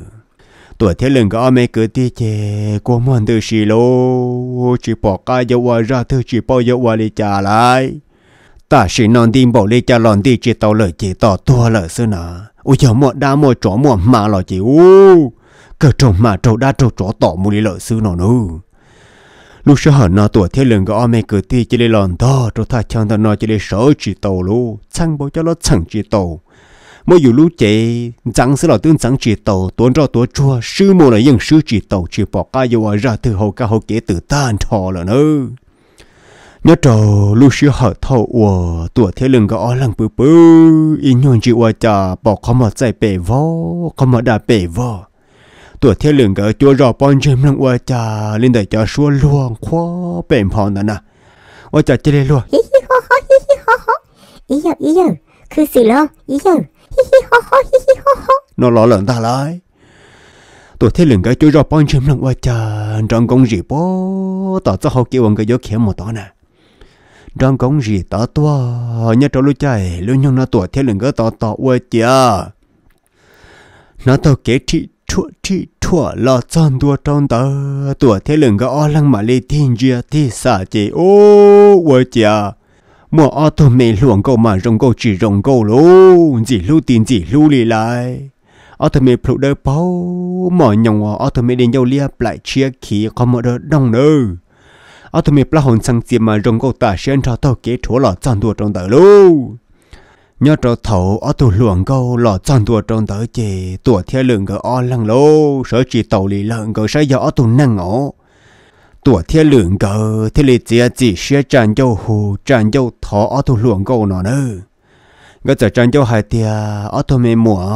tuổi thế lần gõ mẹ cứ ti chế cô mòn từ xì lô chỉ bỏ ca yêu wa ra thứ chỉ bỏ yêu wa li cha lại ta chỉ non tin bỏ li cha lòn đi chỉ tàu lừa chỉ tàu tua lừa xưa nà ôi cha mọ đa mọ chó mọ mà lò chỉ u cứ trồng mà trâu đa trâu chó tỏ mù li lợ sư nó nữa lúc sau họ nó tuổi thế lần gọi mẹ cứ ti chỉ để lòn to rồi thay chẳng ta nó chỉ để sợ chỉ tàu lu chẳng bao cho nó chẳng chỉ tàu mỗi dù lúc chế chẳng sẽ là tương chẳng chỉ tàu tuấn cho tuấn chua sư mô là những sư chỉ tàu chỉ bỏ ca yêu ra từ hậu ca hậu kế từ tan thọ là nữa nhớ trầu lúc xưa họ thâu ủa tuổi thế lưng gõ lăng bự bự in nhon chỉ ủa cha bỏ không mà chạy bể vó không mà đã bể vó ตัวเที่ยเหลืองก็จัวรอปอนจิมลังว่าจะเล่นแต่จะชัวลวงคว้าเป็นพอนั่นนะว่าจะเจริญลวงฮิฮิฮอฮอฮิฮิฮอฮออีเยออีเยอคือสิลองอีเยอฮิฮิฮอฮอฮิฮิฮอฮอนอหล่อหลังตาลายตัวเที่ยเหลืองก็จัวรอปอนจิมลังว่าจะจังกงจีปอต่อจะเขาเกี่ยวกับยกเข็มหมดตอนน่ะ trong công gì tỏ tua nhớ trâu lúc chạy lúc nhung nó tuổi thế lượng gỡ tỏ tỏ ua chia nó tao kế trị chua chi chua lo chọn đua trong tờ tuổi thế lừng cái o lăng mà lê thiên gia thì xả chị ô vợ chà mua o tụ mẹ luồng câu mà rồng câu chỉ rồng câu luôn chỉ lưu tin chỉ lưu lì lại ở thầm mình phụ đỡ bao mỏ nhồng ở thầm mình đến dâu lia lại chia khí có một đợt đông nữ ở thầm mình là hồn sang chim mà rồng câu ta sẽ cho tao kế chỗ lọ chọn đua trong đời luôn nhớ trâu thầu ở tù luồng câu lọ chọn tùa trông tới chè tùa theo lượng gỡ o lăng lô sở chỉ tàu lì lợn gỡ sở gió tù năng ổ tùa theo lượng gỡ thì lì chia chỉ xe tràn dâu hù tràn dâu thọ ở tù luồng câu nọ nữa gỡ trở tràn dâu hai tia ở tù mê mùa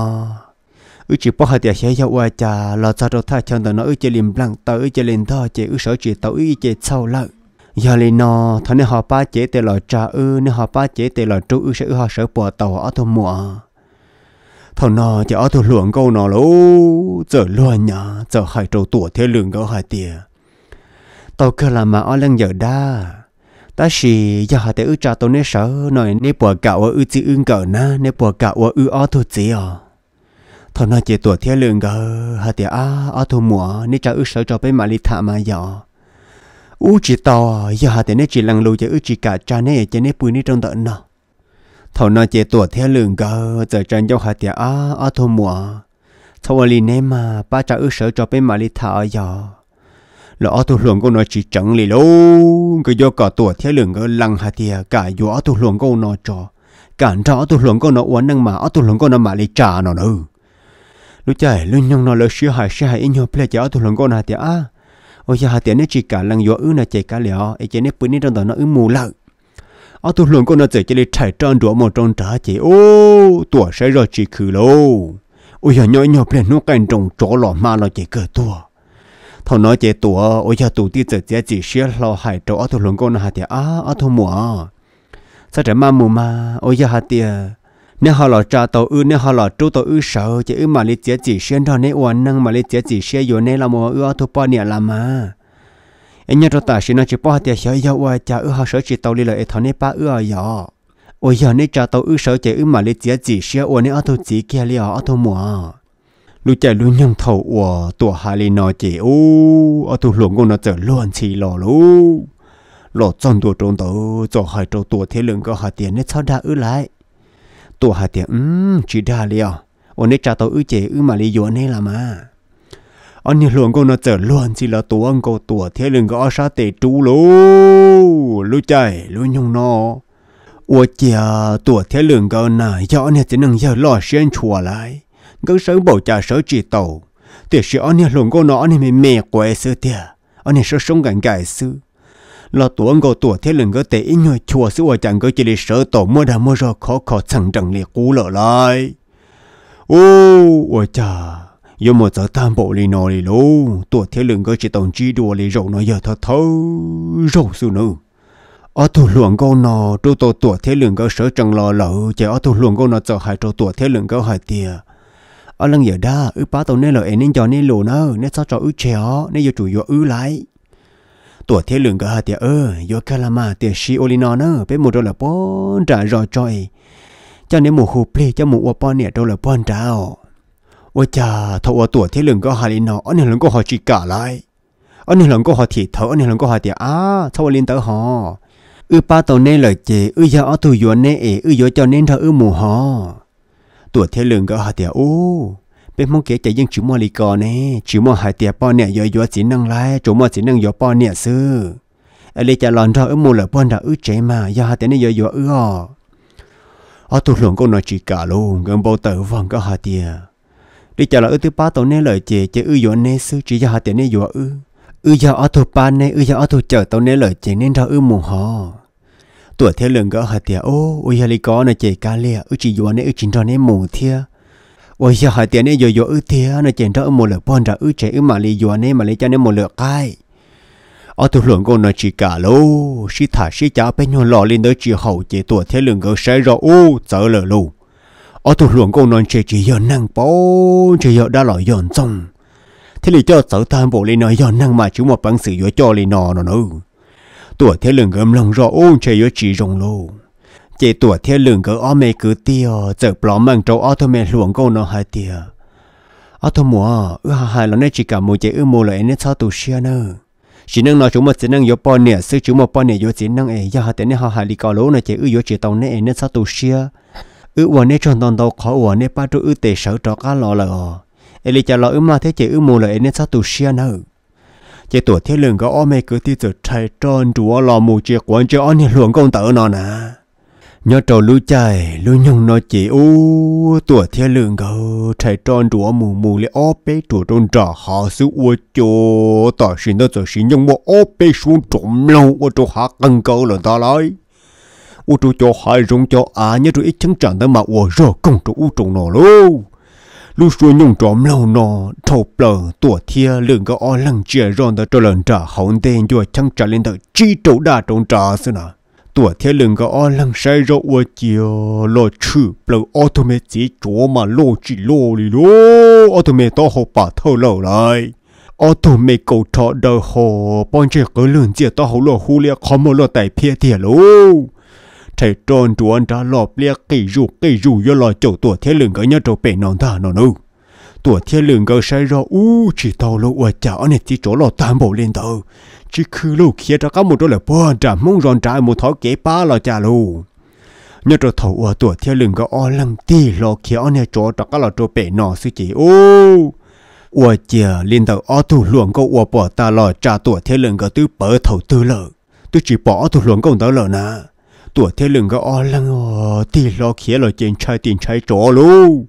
ư chỉ bỏ hai tia xe dâu qua trà lọ cho trâu thay chân tờ nó ư chỉ liềm lăng tờ ư chỉ liềm thơ chỉ ư sở chỉ tàu ư chỉ sau lợn giờ lên nó thằng này họ ba chế tê lò trà ư nên họ ba chế tê lò trú ư sẽ ư họ sợ bỏ tàu ở thôn mùa thằng nó chỉ ở thôn luồng câu nó lú giờ luôn nhá giờ hải trâu tủa thế lường gấu hải tiề tàu cơ là mà ở lăng giờ đa ta chỉ giờ họ tê ư trà tàu nên sợ nói nên bỏ gạo ở ư chỉ ưng gạo na nên bỏ gạo ở ư ở thôn chỉ à thằng nó chỉ tủa thế lường gấu hải tiề à ở thôn mùa nên trà ư sợ cho bé mà đi thả mà giờ u chỉ to giờ hà tên chỉ lăng lù cho u chỉ cả cha nè chỉ nè bùi nè trong tận nọ thầu nọ chỉ tuổi theo lượng gờ giờ trang dâu hạt tiền á á thô mùa thầu lì nè mà ba cha u sợ cho bên mà lì thả giờ là ở tu luồng cô nó chỉ chẳng lì lô cái do cả tuổi theo lượng gờ lăng hạt tiền cả do ở tu luồng cô nó cho cả cho ở tu luồng cô nó uốn năng mà ở tu luồng cô nó mà lì trả nó nữa lúc chạy lúc nhung nó lỡ sửa hại sửa hại nhau ple cho chở tu luồng cô nó tiền á ôi giờ hạt tiền nó chỉ cả lăng gió ư là chạy cả lẹo ấy chạy nếp bữa nay trong đó nó ư mù lợ ở tụi luôn con nó chạy chạy chạy tròn đũa một tròn trả chạy ô tua sẽ rồi chỉ khử lô, ôi giờ nhỏ nhỏ lên nó cành trồng chỗ lọ mà nó chạy cờ tua, thằng nói chạy tua, ôi giờ tụi ti chạy chạy chỉ xé lò hải chỗ ở tụi luôn con nó hạt tiền à ở tụi mùa sao chạy mà mù mà ôi giờ hạt tiền nếu họ lọ trà tàu ư nếu họ lọ trú tàu ư sợ chỉ ư mà lý chế chỉ xuyên đó nấy uẩn năng mà lý chế chỉ xuyên rồi nấy là mùa ư ở thuộc bao nhiêu là mà anh nhớ cho ta xin nói chỉ bao tiền sợ yêu uẩn chả ư họ sợ chỉ tàu lý lợi thọ nấy ba ư ở giờ ôi giờ nấy trà tàu ư sợ chỉ ư mà lý chế chỉ xuyên uẩn nấy ở thuộc chỉ kia lý ở thuộc mùa lúc chạy lúc nhung thầu uẩn tuổi hà lì nói chỉ u ở thuộc luồng con nó trở luôn chỉ lò lu lò tròn tuổi tròn tàu cho hai trâu tuổi thế lượng có hai tiền nấy cho đã ư lại ตัวหาเตียอืมจีดาเลียวอันนี้จ่าตัวอื้อเจอื้อมาลียวนให้ละมาอันนี้หลวงก็น่าเจอหลวนจีละตัวอังก็ตัวเที่ยลึงก็อาชาเตจูลูรู้ใจรู้ยงนออวเจียตัวเที่ยลึงก็น่ะย่อเนี่ยจะนั่งย่อล่อเชียนชัวไรก็เสริมบ่จ่าเสริมจีโตแต่เสียอันนี้หลวงก็น่ะอันนี้ไม่เมฆกว่าเสือเตียอันนี้เสริมสงกันไก่ซื้อ lo tuồng gò tuồng thế lần gỡ tệ ít nhồi chùa sữa chẳng gỡ chỉ để sở tổ mua đà mua rồi khó khó chẳng chẳng liệt cú lỡ lại ô ôi cha yo một giờ tam bộ lì nò lì lô tuồng thế lần gỡ chỉ tổng chi đùa lì rầu nó giờ thật thâu rầu sữa nữa ở tu luận gò nò trâu tổ tuồng thế lần gỡ sở chẳng lò lỡ chỉ ở tu luận gò nò sợ hại trâu tuồng thế lần gỡ hại tiề ở lần giờ đa ư bá tổ nên là em nên cho nên lù nó nên sao cho ư chéo nên giờ chủ yếu ư lại ตัวเทลึงก็หาเตียเออยอคาลามาเตียชีโอลินอเนอเป็นหมู่โดละป้อนจ่ารอจอยเจ้าเนี่ยหมู่ฮูปลีเจ้าหมู่อวป้อนเนี่ยโดละป้อนดาวโอจ่าทว่าตัวเทลึงก็หาลินออันนี้หลังก็หาจิกาไลอันนี้หลังก็หาถีเถออันนี้หลังก็หาเตียอ้าทว่าลินเตอหออือป้าตัวเน่เลยเจอือยาอตุยวนเน่เออือยอเจ้าเน่เธออือหมู่หอตัวเทลึงก็หาเตียโอ้ bên mong kế chạy dân chủ mua lì cò nè chủ mua hải tiệp bao nè giờ giờ chỉ năng lái chủ mua chỉ năng giờ bao nè sư ở đây chả lòn ra ở mua là bao ra ứ chạy mà giờ hải tiệp này giờ giờ ở tụt lồng con nói chỉ cả luôn gần bao tử vòng cả hải tiệp đi chả là ứ thứ ba tàu nè lời chè chè ứ giờ nè sư chỉ giờ hải này giờ ứ ở tụt ba nè ở tụt chở tàu nè lời chè nên ra ứ mù họ tuổi theo lượng gỡ hải tiệp ô ôi lì cò này chè cá lẹ ứ chỉ giờ nè ứ chỉ ra nè mù thiệt ôi giờ hỏi tiền này giờ giờ ư thế nó chèn đó một lượt bon ra ư trẻ ư mà lì giờ này mà lấy cho nên một lượt cái ở tụ luận con nó chỉ cả lô xí thả xí chả bên nhau lò lên đó chỉ hậu chỉ tuổi thế lượng gỡ sai rồi sợ lỡ lù ở tụ luận con nó chỉ chỉ giờ năng bố chỉ giờ đã lòi dọn xong thế thì cho sợ tan bộ lên nói giờ năng mà chúng một bằng sự giờ cho lên nọ nó nữa tuổi thế lượng gầm lòng rồi ô chỉ giờ chỉ rồng lô chị tuổi theo lượng cơ o mê cứ tiêu giờ bỏ măng trâu o thôi mê luồng câu nó hai tiêu o thôi mùa ư hà hai lần này chỉ cả mùa chị ư mùa là em sao tụ xia nữa chỉ năng nói chúng một chỉ năng yếu bò nè sư chúng một bò nè yếu chỉ năng ấy giờ hà tên họ hà đi cò lố này chị ư yếu chỉ tàu nè em sao tụ xia ư vợ nè chọn tàu tàu khó vợ nè ba chỗ ư tề sở trọ cá lò lò em đi chả lò ư mà thế chị ư mùa là em sao tụ xia nữa chị tuổi theo lượng cơ o mê cứ tiêu giờ chạy tròn chúa lò mù chế quán chế o nè luồng công tử nó nè nhớ trò lưu chạy lưu nhung nó chỉ u tuổi thiên lượng gầu chạy tròn rùa mù mù lấy ó bê trùa tròn trò họ sư ua chô tỏ xin nó tỏ xin nhung bộ ó bê xuống trộm lâu ua trô hạ cân cầu lần ta lại ua trô cho hai rung cho á nhớ trô ít chẳng chẳng tới mà ua rô công trô ua trô nó lô lưu xuống nhung trộm lâu nó thổ bờ tuổi thiên lượng gầu ó lăng chìa ròn tới trô lần trà hồng tiền cho chẳng trả lên tới chi trô đà trông trà xin nào ตัวเทลึงก็อ้อนลังใช้รอวเจียวโลชื่อเปล่าออโตเมติจัวมาโลจิโลลิโลออโตเมต่อหอบป่าเท่าเล่าไรออโตเมกูทอดอหอปอนเจก็เลื่อนเจียต่อหอบโลหูเลียคอมโมโลแต่เพียเทียโลใช้จนจวนดาหลอบเลียกี่รูกี่รูยอลอยเจ้าตัวเทลึงก็ยัดโตเป็นนอนตานอนูตัวเทลึงก็ใช้รออู้จิโตโลอวเจ้าเนี่ยจิโจโลตามโบเลนเตอร์ chỉ cứ lúc kia cho các một đôi là buồn trả mong ròn trái một thói kế ba lò trả lù nhớ cho thầu ở tuổi theo lưng có o lăng tì lò khía o nè chỗ cho các lò chỗ bể nọ sư chỉ ô ủa chờ liên đầu o thủ luồng có ủa bỏ ta lò trả tuổi theo lưng có tứ bỡ thầu tư lợ tôi chỉ bỏ thủ luồng công tớ lợ nà tuổi theo lưng có o lăng tì lò khía lò trên trai tiền trai chỗ luôn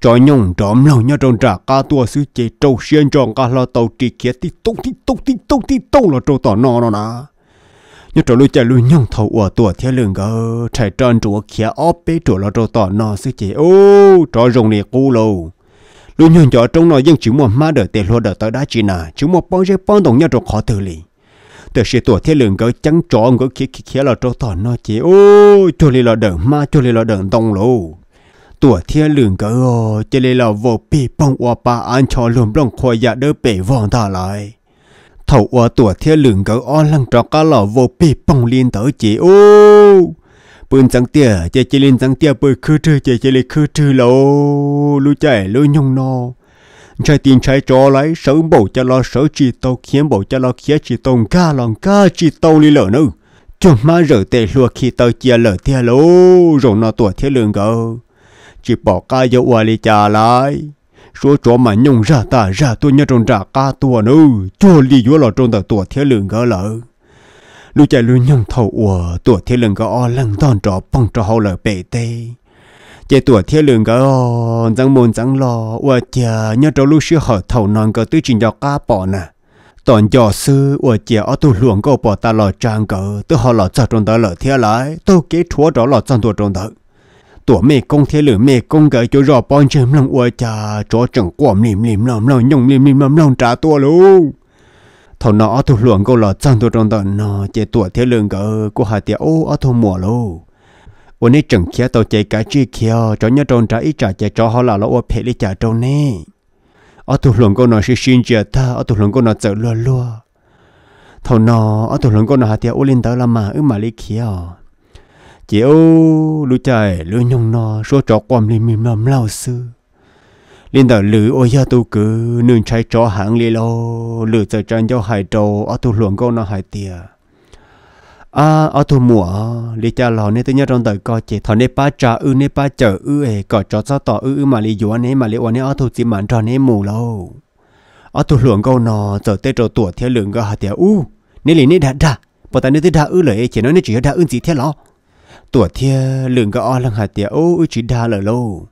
cho nhung trộm lâu nhau trong trả ca tua sư chế trâu xuyên tròn ca lo tàu trì kia tí tông tí tông tí tông tí tông là trâu tỏ nọ nó nà nhớ trâu lui chạy lui nhung thầu ở tua thế lưng gờ chạy tròn trâu kia óp bê trâu là trâu tỏ nọ sư chế ô trâu rồng này cú lâu lui nhung cho trong nó dân chúng mà má đỡ tiền lo đỡ tới đá chỉ nà chúng mà bao giờ bao đồng nhau trâu khó thử liền tờ sĩ tua thế lượng gỡ trắng tròn gỡ kia kia là trâu tỏ nó chế ô cho lì là đợn ma cho lì là đợn tông lô ตัวเทียลืงก็โอจะเลยเราวปีป้องอวปาอันชอลุมลงคอยยาเดอเปวองตาลายเท่าอวตัวเทียลืงก็อ้อนลังตรก็เราวปีป้องลินเตอจีโอปืนจังเตียจะจีลินจังเตียปืนคือถือจะจีเลยคือถือเรารู้ใจรู้ยงนอใช้ตีนใช้จอไหลเสริมบ่จะรอเสริมจีโตเขียนบ่จะรอเขียนจีตงก้าลองก้าจีโตลีเหล่านู้จนมาเรอเตะลัวขี้เตอเจียเหล่าเทียโลรงนอตัวเทียลืงก็ chỉ bỏ cái dấu ở đi trả lại số chó mà nhung ra ta ra tôi nhớ trong trả ca tua nữa cho lý dúa là trong tờ tua thế lượng gỡ lỡ lúc chạy lưu nhung thầu ủa tua thế lượng gỡ o lăng đòn trò bông trò hậu lỡ bể tê chạy tua thế lượng gỡ o răng môn răng lò ủa chà nhớ trong lúc xưa hở thầu non gỡ tứ trình cho ca bỏ nè tòn giò sư ủa chè ở tu luồng cô bỏ ta lò trang cỡ tôi hỏi lò cho trong tờ lỡ thế lại tôi kế chúa cho lò trong tua trong tờ ตัวเมกงเทหรือเมกงเกยจะรอปอนเชิมลงอวยจ่าจอจังกวมลิมลิมลำลำยงลิมลิมลำลำจ่าตัวลูกทนอทุหลวงก็หลอดจังตัวตรงตอนนอเจตัวเทลึงก็กูหาเตียโอ้อทุหมัวลูกวันนี้จังเขียตัวเจกาจีเขียวจอนยตรงจ่าอีจ่าเจจอหอหล่าละอวเพลิจ่าตรงนี้อทุหลวงก็นอชิชินเจตาอทุหลวงก็นอเจอลัวลัวทนออทุหลวงก็นอหาเตียโอลินเตอร์ละมาอึมาลิเขียว chỉ ô lũ trời lũ nhung nó số trò quan li mìm làm lao sư liên đầu lữ ôi ya tu cứ nương trái chó hạng li lo lữ trời trần cho hải trâu ở tu luồng câu nó hải tiề à ở tu mùa li cha lò nên tôi nhớ trong đời coi chỉ thằng nè ba cha ư nè ba chờ ư ấy cọ chó sao tỏ ư mà li anh ấy mà li anh ấy ở tu chỉ mặn tròn nè mù lâu ở tu luồng câu nó giờ tết trầu tuổi theo lượng cái hải tiề u nè li nè đã đã bọn ta nè tôi đã ư lời chỉ nói nè chỉ đã ư gì thế lo tuổi thia lượng lăng hạt đa ตัวเทียลืงก็อ้อลังหาเตียโอ้จีดาเลยโล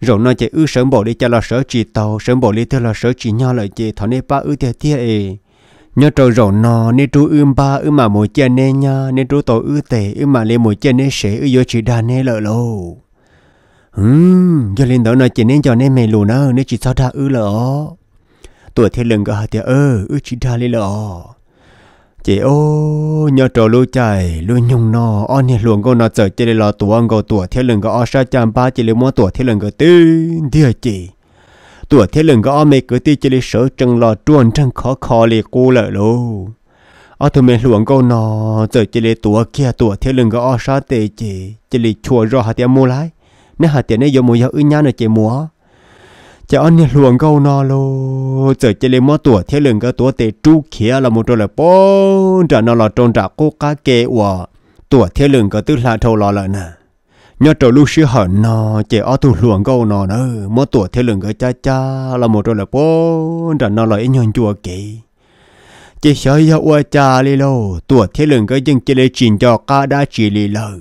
rồi nó chạy ư sớm bỏ đi cho là sở chỉ tàu sớm bỏ đi cho là sở chỉ nhau lại chị thằng này ba ư thia thia ấy nhớ trâu rồi nò nê chú ưm ba ư mà mùi chân nê nha nê chú tổ ư tề ư mà lên mùi chân nê sẽ ư vô chỉ đa nê lợ lô ừm giờ lên đó nó chỉ nên cho nê mày lù nó nê chỉ sao đa ư lợ tuổi thiên lừng gà tia ơ ư chỉ đa lê lợ chị ô nhớ trò lũ chạy lũ nhung nó on nhẹ luồng cô nó chở chị lo tuổi ông cô tuổi thiên lừng có o sa chạm ba chị lũ mua tuổi thiên lừng có tư địa chị tuổi thiên lưng có o mẹ cứ ti chị lũ sợ chân lo truôn chân khó khó lì cu lợ lô ô thằng mẹ luồng cô nó chở chị lũ tuổi kia tuổi thiên lưng có o sa tê chị chị lũ chùa rồi hạt tiền mua lại nếu hạt tiền này giờ mua giờ ư nhá nữa chị mua จะอันเนี่ยหลวงเกานาโล เจอจะเลยมอตัวเทลึงก็ตัวเตจูเขียละมุตเลยปอนจะนอลอจนจากกูกาเกวตัวเทลึงก็ตื้อลาเท่าลอละนะยอดตัวลูกชื่อหันนอเจอตัวหลวงเกานอเนอมอตัวเทลึงก็จ้าจ้าละมุตเลยปอนจะนอลอไอหยอนจัวเกจะเสียยาอวจาลีโล ตัวเทลึงก็ยังจะเลยจินจอกาได้จีลีเลย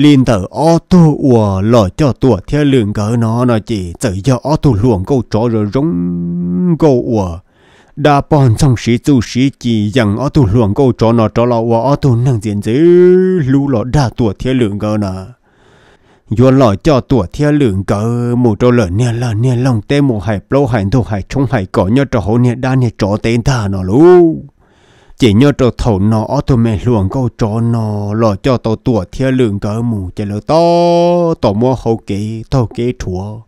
liên tờ ô tô ủa lò cho tùa theo lượng cỡ nó nó chỉ tự do ô tô luồng câu chó rồi rống câu ủa đa bọn trong sĩ tu sĩ chỉ rằng ô tô luồng câu chó nó cho là ủa ô tô năng diện dữ lũ lọ đa tùa theo lượng cỡ nè do lò cho tùa theo lượng cỡ một trâu lợn nè lợn nè lòng tê một hải plô hải thổ hải trong hải cỏ nhớ trò hậu nè đa nè trò tên ta nó luôn chỉ nhớ cho thầu nó tôi mẹ luồng câu cho nó lo cho tàu tua theo lượng cỡ mù chỉ lỡ to tàu mua hậu kỳ tàu kế chúa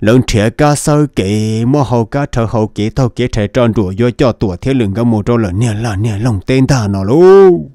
lớn trẻ ca sơ kỳ mua hậu ca thợ hậu kỳ tàu kế trẻ tròn đùa do cho tua theo lượng cỡ mù cho lỡ nè là nè lòng tên ta nó luôn